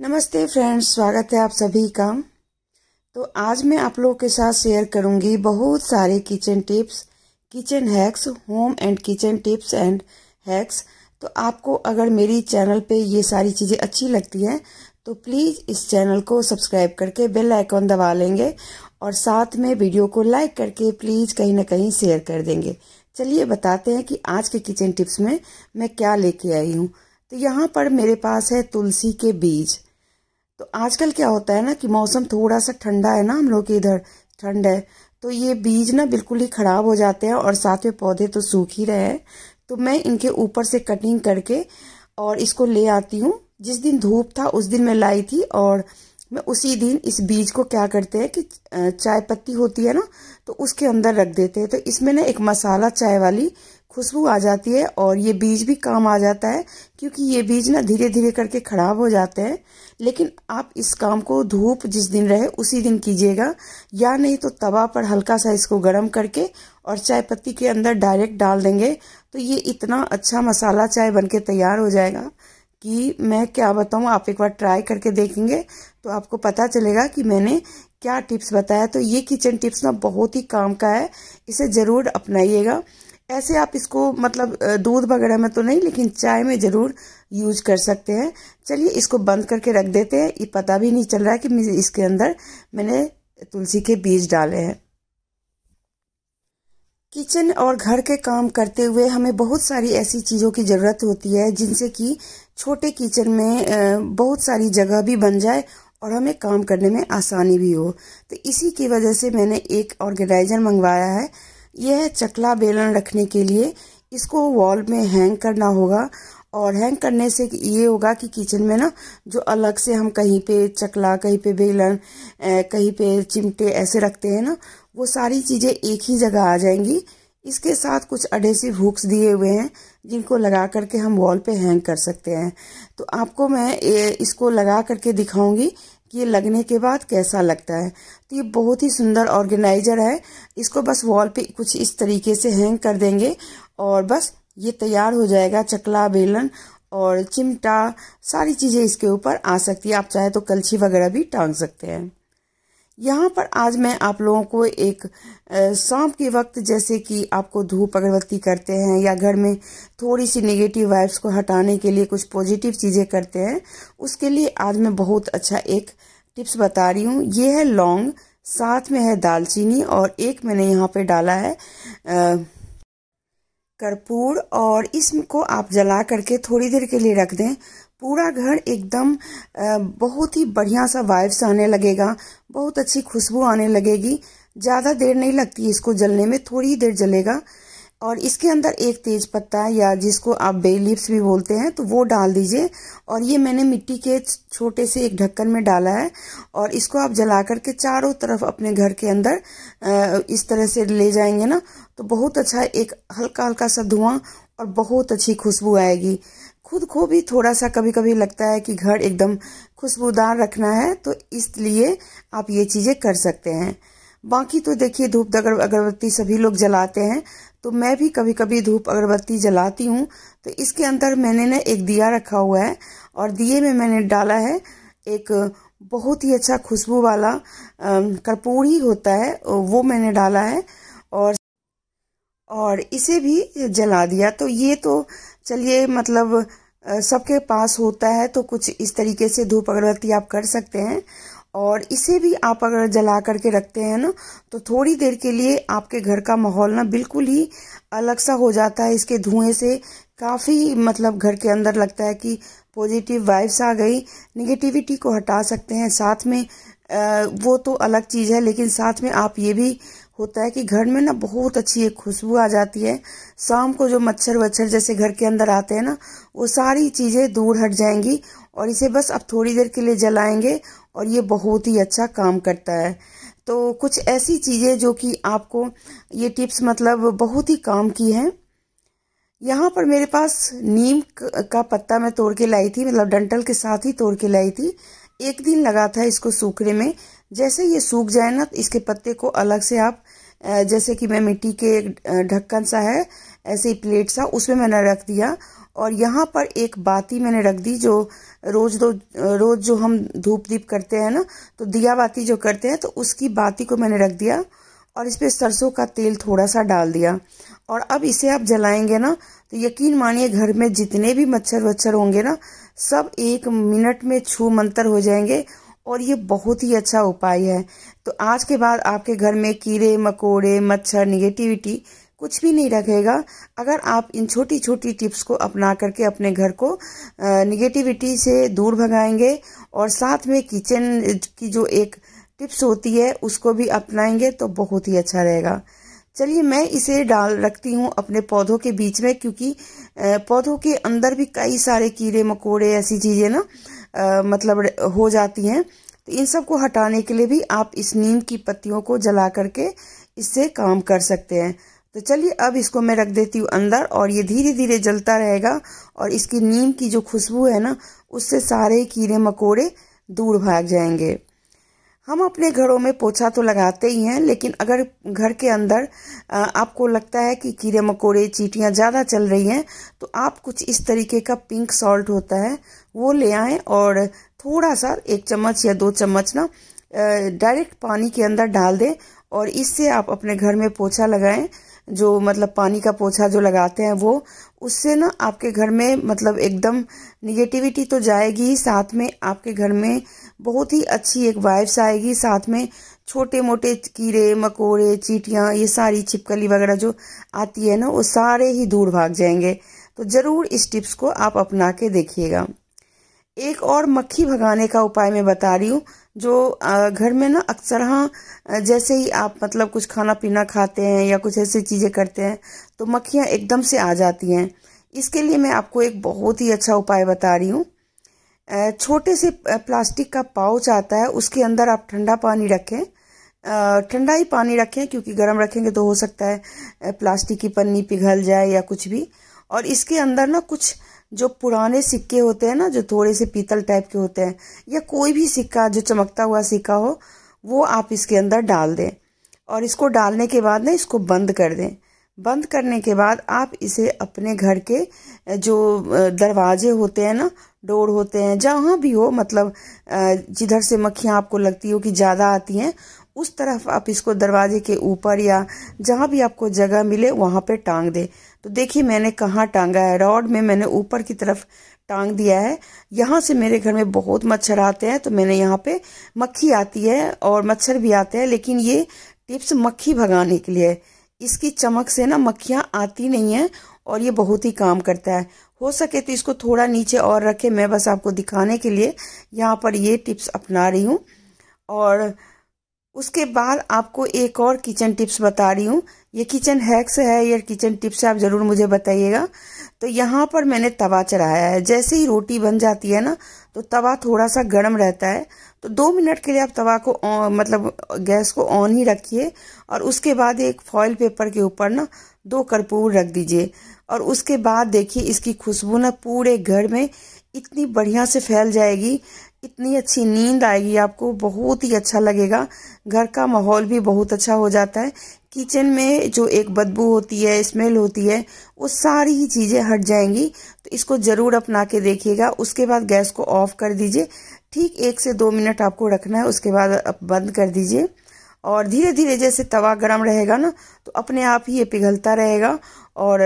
नमस्ते फ्रेंड्स स्वागत है आप सभी का तो आज मैं आप लोगों के साथ शेयर करूंगी बहुत सारे kitchen tips kitchen hacks home and kitchen tips and hacks तो आपको अगर मेरी चैनल पे ये सारी चीज़ें अच्छी लगती हैं तो प्लीज़ इस चैनल को सब्सक्राइब करके बेल आइकॉन दबा लेंगे और साथ में वीडियो को लाइक करके प्लीज़ कहीं ना कहीं शेयर कर देंगे चलिए बताते हैं कि आज के किचन टिप्स में मैं क्या लेके आई हूँ तो यहाँ पर मेरे पास है तुलसी के बीज तो आजकल क्या होता है ना कि मौसम थोड़ा सा ठंडा है ना हम लोग के इधर ठंड है तो ये बीज ना बिल्कुल ही ख़राब हो जाते हैं और साथ में पौधे तो सूख ही रहे हैं तो मैं इनके ऊपर से कटिंग करके और इसको ले आती हूँ जिस दिन धूप था उस दिन मैं लाई थी और मैं उसी दिन इस बीज को क्या करते हैं कि चाय पत्ती होती है ना तो उसके अंदर रख देते हैं तो इसमें ना एक मसाला चाय वाली खुशबू आ जाती है और ये बीज भी काम आ जाता है क्योंकि ये बीज ना धीरे धीरे करके ख़राब हो जाते हैं लेकिन आप इस काम को धूप जिस दिन रहे उसी दिन कीजिएगा या नहीं तो तवा पर हल्का सा इसको गर्म करके और चाय पत्ती के अंदर डायरेक्ट डाल देंगे तो ये इतना अच्छा मसाला चाय बन के तैयार हो जाएगा कि मैं क्या बताऊँ आप एक बार ट्राई करके देखेंगे तो आपको पता चलेगा कि मैंने क्या टिप्स बताया तो ये किचन टिप्स ना बहुत ही काम का है इसे ज़रूर अपनाइएगा ऐसे आप इसको मतलब दूध वगैरह में तो नहीं लेकिन चाय में ज़रूर यूज कर सकते हैं चलिए इसको बंद करके रख देते हैं ये पता भी नहीं चल रहा है कि इसके अंदर मैंने तुलसी के बीज डाले हैं किचन और घर के काम करते हुए हमें बहुत सारी ऐसी चीज़ों की ज़रूरत होती है जिनसे कि छोटे किचन में बहुत सारी जगह भी बन जाए और हमें काम करने में आसानी भी हो तो इसी की वजह से मैंने एक ऑर्गेनाइज़र मंगवाया है यह चकला बेलन रखने के लिए इसको वॉल में हैंग करना होगा और हैंग करने से ये होगा कि किचन में ना जो अलग से हम कहीं पे चकला कहीं पे बेलन कहीं पे चिमटे ऐसे रखते हैं ना वो सारी चीज़ें एक ही जगह आ जाएंगी इसके साथ कुछ अडेसिव हुक्स दिए हुए हैं जिनको लगा करके हम वॉल पे हैंग कर सकते हैं तो आपको मैं इसको लगा करके दिखाऊंगी कि ये लगने के बाद कैसा लगता है तो ये बहुत ही सुंदर ऑर्गेनाइजर है इसको बस वॉल पे कुछ इस तरीके से हैंग कर देंगे और बस ये तैयार हो जाएगा चकला बेलन और चिमटा सारी चीज़ें इसके ऊपर आ सकती है आप चाहे तो कलछी वगैरह भी टांग सकते हैं यहाँ पर आज मैं आप लोगों को एक सांप के वक्त जैसे कि आपको धूप अगरबत्ती करते हैं या घर में थोड़ी सी नेगेटिव वाइब्स को हटाने के लिए कुछ पॉजिटिव चीज़ें करते हैं उसके लिए आज मैं बहुत अच्छा एक टिप्स बता रही हूँ ये है लौंग साथ में है दालचीनी और एक मैंने यहाँ पे डाला है कर्पूर और इसको आप जला करके थोड़ी देर के लिए रख दें पूरा घर एकदम बहुत ही बढ़िया सा वाइब्स आने लगेगा बहुत अच्छी खुशबू आने लगेगी ज़्यादा देर नहीं लगती इसको जलने में थोड़ी ही देर जलेगा और इसके अंदर एक तेज पत्ता या जिसको आप बे लिप्स भी बोलते हैं तो वो डाल दीजिए और ये मैंने मिट्टी के छोटे से एक ढक्कन में डाला है और इसको आप जला करके चारों तरफ अपने घर के अंदर इस तरह से ले जाएंगे ना तो बहुत अच्छा एक हल्का हल्का सा धुआं और बहुत अच्छी खुशबू आएगी खुद को भी थोड़ा सा कभी कभी लगता है कि घर एकदम खुशबूदार रखना है तो इसलिए आप ये चीज़ें कर सकते हैं बाकी तो देखिए धूप अगरबत्ती सभी लोग जलाते हैं तो मैं भी कभी कभी धूप अगरबत्ती जलाती हूँ तो इसके अंदर मैंने ना एक दिया रखा हुआ है और दिए में मैंने डाला है एक बहुत ही अच्छा खुशबू वाला कर्पूर ही होता है वो मैंने डाला है और और इसे भी जला दिया तो ये तो चलिए मतलब सबके पास होता है तो कुछ इस तरीके से धूप अगरबत्ती आप कर सकते हैं और इसे भी आप अगर जला करके रखते हैं ना तो थोड़ी देर के लिए आपके घर का माहौल ना बिल्कुल ही अलग सा हो जाता है इसके धुएं से काफ़ी मतलब घर के अंदर लगता है कि पॉजिटिव वाइब्स आ गई निगेटिविटी को हटा सकते हैं साथ में आ, वो तो अलग चीज़ है लेकिन साथ में आप ये भी होता है कि घर में ना बहुत अच्छी एक खुशबू आ जाती है शाम को जो मच्छर वच्छर जैसे घर के अंदर आते हैं ना वो सारी चीज़ें दूर हट जाएंगी और इसे बस अब थोड़ी देर के लिए जलाएंगे और ये बहुत ही अच्छा काम करता है तो कुछ ऐसी चीज़ें जो कि आपको ये टिप्स मतलब बहुत ही काम की हैं यहाँ पर मेरे पास नीम का पत्ता मैं तोड़ के लाई थी मतलब डंटल के साथ ही तोड़ के लाई थी एक दिन लगा था इसको सूखने में जैसे ये सूख जाए ना तो इसके पत्ते को अलग से आप जैसे कि मैं मिट्टी के ढक्कन सा है ऐसे ही प्लेट सा उसमें मैंने रख दिया और यहाँ पर एक बाती मैंने रख दी जो रोज दो रोज जो हम धूप दीप करते हैं ना तो दिया बाती जो करते हैं तो उसकी बाती को मैंने रख दिया और इस पर सरसों का तेल थोड़ा सा डाल दिया और अब इसे आप जलाएंगे ना तो यकीन मानिए घर में जितने भी मच्छर वच्छर होंगे ना सब एक मिनट में छू मंतर हो जाएंगे और ये बहुत ही अच्छा उपाय है तो आज के बाद आपके घर में कीड़े मकोड़े मच्छर निगेटिविटी कुछ भी नहीं रखेगा अगर आप इन छोटी छोटी टिप्स को अपना करके अपने घर को निगेटिविटी से दूर भगाएंगे और साथ में किचन की जो एक टिप्स होती है उसको भी अपनाएंगे तो बहुत ही अच्छा रहेगा चलिए मैं इसे डाल रखती हूँ अपने पौधों के बीच में क्योंकि पौधों के अंदर भी कई सारे कीड़े मकोड़े ऐसी चीज़ें ना आ, मतलब हो जाती हैं तो इन सब को हटाने के लिए भी आप इस नीम की पत्तियों को जला करके इससे काम कर सकते हैं तो चलिए अब इसको मैं रख देती हूँ अंदर और ये धीरे धीरे जलता रहेगा और इसकी नीम की जो खुशबू है ना उससे सारे कीड़े मकोड़े दूर भाग जाएंगे हम अपने घरों में पोछा तो लगाते ही हैं लेकिन अगर घर के अंदर आपको लगता है कि कीड़े मकोड़े चीटियाँ ज़्यादा चल रही हैं तो आप कुछ इस तरीके का पिंक सॉल्ट होता है वो ले आए और थोड़ा सा एक चम्मच या दो चम्मच ना डायरेक्ट पानी के अंदर डाल दें और इससे आप अपने घर में पोछा लगाएं जो मतलब पानी का पोछा जो लगाते हैं वो उससे ना आपके घर में मतलब एकदम निगेटिविटी तो जाएगी ही साथ में आपके घर में बहुत ही अच्छी एक वाइब्स आएगी साथ में छोटे मोटे कीड़े मकोड़े चीटियाँ ये सारी छिपकली वगैरह जो आती है ना वो सारे ही दूर भाग जाएंगे तो ज़रूर इस टिप्स को आप अपना के देखिएगा एक और मक्खी भगाने का उपाय मैं बता रही हूँ जो घर में ना अक्सर हाँ जैसे ही आप मतलब कुछ खाना पीना खाते हैं या कुछ ऐसी चीज़ें करते हैं तो मक्खियाँ एकदम से आ जाती हैं इसके लिए मैं आपको एक बहुत ही अच्छा उपाय बता रही हूँ छोटे से प्लास्टिक का पाउच आता है उसके अंदर आप ठंडा पानी रखें ठंडा ही पानी रखें क्योंकि गर्म रखेंगे तो हो सकता है प्लास्टिक की पन्नी पिघल जाए या कुछ भी और इसके अंदर ना कुछ जो पुराने सिक्के होते हैं ना जो थोड़े से पीतल टाइप के होते हैं या कोई भी सिक्का जो चमकता हुआ सिक्का हो वो आप इसके अंदर डाल दें और इसको डालने के बाद ना इसको बंद कर दें बंद करने के बाद आप इसे अपने घर के जो दरवाजे होते हैं ना डोर होते हैं जहाँ भी हो मतलब जिधर से मक्खियाँ आपको लगती हो कि ज़्यादा आती हैं उस तरफ आप इसको दरवाजे के ऊपर या जहाँ भी आपको जगह मिले वहाँ पे टांग दे तो देखिए मैंने कहाँ टांगा है रॉड में मैंने ऊपर की तरफ टांग दिया है यहाँ से मेरे घर में बहुत मच्छर आते हैं तो मैंने यहाँ पे मक्खी आती है और मच्छर भी आते हैं लेकिन ये टिप्स मक्खी भगाने के लिए है इसकी चमक से ना मक्खियाँ आती नहीं है और ये बहुत ही काम करता है हो सके तो इसको थोड़ा नीचे और रखें मैं बस आपको दिखाने के लिए यहाँ पर ये टिप्स अपना रही हूँ और उसके बाद आपको एक और किचन टिप्स बता रही हूँ ये किचन हैक्स है या किचन टिप्स है आप ज़रूर मुझे बताइएगा तो यहाँ पर मैंने तवा चढ़ाया है जैसे ही रोटी बन जाती है ना तो तवा थोड़ा सा गर्म रहता है तो दो मिनट के लिए आप तवा को मतलब गैस को ऑन ही रखिए और उसके बाद एक फॉइल पेपर के ऊपर ना दो कर्पूर रख दीजिए और उसके बाद देखिए इसकी खुशबू ना पूरे घर में इतनी बढ़िया से फैल जाएगी इतनी अच्छी नींद आएगी आपको बहुत ही अच्छा लगेगा घर का माहौल भी बहुत अच्छा हो जाता है किचन में जो एक बदबू होती है स्मेल होती है वो सारी ही चीज़ें हट जाएंगी तो इसको ज़रूर अपना के देखिएगा उसके बाद गैस को ऑफ कर दीजिए ठीक एक से दो मिनट आपको रखना है उसके बाद आप बंद कर दीजिए और धीरे धीरे जैसे तवा गर्म रहेगा ना तो अपने आप ही ये पिघलता रहेगा और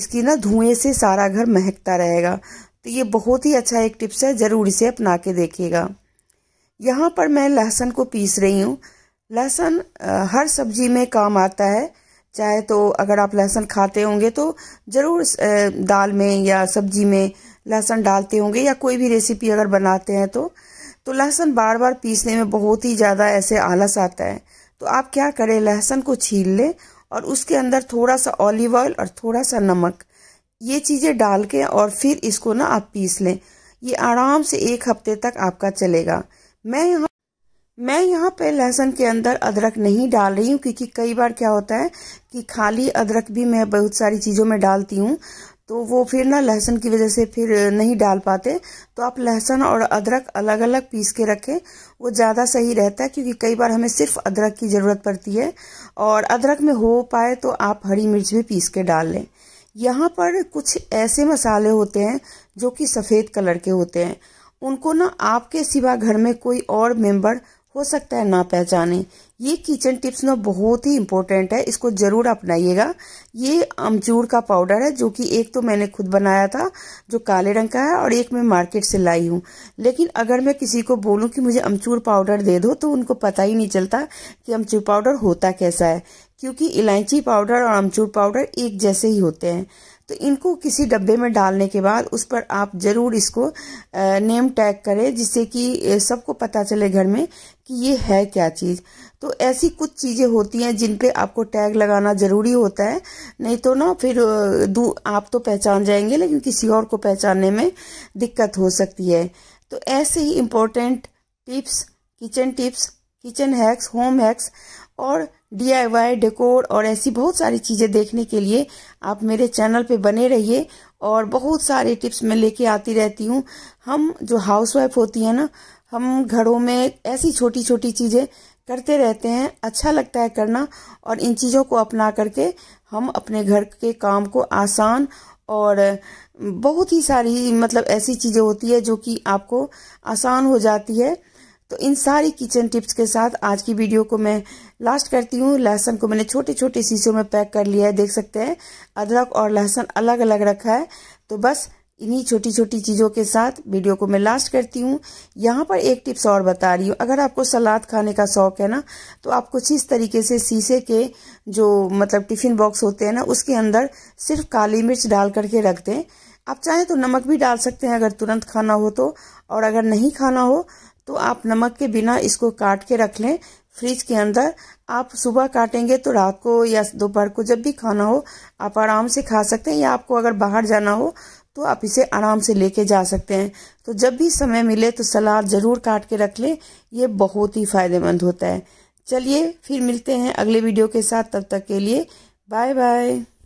इसकी ना धुएं से सारा घर महकता रहेगा तो ये बहुत ही अच्छा एक टिप्स है ज़रूर इसे अपना के देखिएगा यहाँ पर मैं लहसुन को पीस रही हूँ लहसुन हर सब्जी में काम आता है चाहे तो अगर आप लहसुन खाते होंगे तो ज़रूर दाल में या सब्जी में लहसुन डालते होंगे या कोई भी रेसिपी अगर बनाते हैं तो तो लहसुन बार बार पीसने में बहुत ही ज़्यादा ऐसे आलस आता है तो आप क्या करें लहसुन को छील लें और उसके अंदर थोड़ा सा ऑलिव ऑयल और थोड़ा सा नमक ये चीज़ें डाल के और फिर इसको ना आप पीस लें ये आराम से एक हफ्ते तक आपका चलेगा मैं यहाँ मैं यहाँ पे लहसुन के अंदर अदरक नहीं डाल रही हूँ क्योंकि कई बार क्या होता है कि खाली अदरक भी मैं बहुत सारी चीज़ों में डालती हूँ तो वो फिर ना लहसुन की वजह से फिर नहीं डाल पाते तो आप लहसुन और अदरक अलग अलग पीस के रखें वो ज़्यादा सही रहता है क्योंकि कई बार हमें सिर्फ अदरक की ज़रूरत पड़ती है और अदरक में हो पाए तो आप हरी मिर्च भी पीस के डाल लें यहाँ पर कुछ ऐसे मसाले होते हैं जो कि सफ़ेद कलर के होते हैं उनको ना आपके सिवा घर में कोई और मेंबर हो सकता है ना पहचाने ये किचन टिप्स ना बहुत ही इम्पोर्टेंट है इसको ज़रूर अपनाइएगा ये अमचूर का पाउडर है जो कि एक तो मैंने खुद बनाया था जो काले रंग का है और एक मैं मार्केट से लाई हूँ लेकिन अगर मैं किसी को बोलूँ कि मुझे अमचूर पाउडर दे दो तो उनको पता ही नहीं चलता कि अमचूर पाउडर होता कैसा है क्योंकि इलायची पाउडर और अमचूर पाउडर एक जैसे ही होते हैं तो इनको किसी डब्बे में डालने के बाद उस पर आप ज़रूर इसको नेम टैग करें जिससे कि सबको पता चले घर में कि ये है क्या चीज़ तो ऐसी कुछ चीज़ें होती हैं जिन पे आपको टैग लगाना ज़रूरी होता है नहीं तो ना फिर आप तो पहचान जाएंगे लेकिन किसी और को पहचानने में दिक्कत हो सकती है तो ऐसे ही important tips kitchen tips kitchen hacks home hacks और डीआईवाई डेकोर और ऐसी बहुत सारी चीज़ें देखने के लिए आप मेरे चैनल पे बने रहिए और बहुत सारे टिप्स मैं लेके आती रहती हूँ हम जो हाउसवाइफ होती है ना हम घरों में ऐसी छोटी छोटी चीज़ें करते रहते हैं अच्छा लगता है करना और इन चीज़ों को अपना करके हम अपने घर के काम को आसान और बहुत ही सारी मतलब ऐसी चीज़ें होती है जो कि आपको आसान हो जाती है तो इन सारी किचन टिप्स के साथ आज की वीडियो को मैं लास्ट करती हूँ लहसुन को मैंने छोटे छोटे शीशों में पैक कर लिया है देख सकते हैं अदरक और लहसुन अलग अलग रखा है तो बस इन्हीं छोटी छोटी चीज़ों के साथ वीडियो को मैं लास्ट करती हूँ यहाँ पर एक टिप्स और बता रही हूँ अगर आपको सलाद खाने का शौक है ना तो आप कुछ इस तरीके से शीशे के जो मतलब टिफ़िन बॉक्स होते हैं ना उसके अंदर सिर्फ काली मिर्च डाल करके रख दें आप चाहें तो नमक भी डाल सकते हैं अगर तुरंत खाना हो तो और अगर नहीं खाना हो तो आप नमक के बिना इसको काट के रख लें फ्रिज के अंदर आप सुबह काटेंगे तो रात को या दोपहर को जब भी खाना हो आप आराम से खा सकते हैं या आपको अगर बाहर जाना हो तो आप इसे आराम से लेके जा सकते हैं तो जब भी समय मिले तो सलाद ज़रूर काट के रख लें ये बहुत ही फायदेमंद होता है चलिए फिर मिलते हैं अगले वीडियो के साथ तब तक के लिए बाय बाय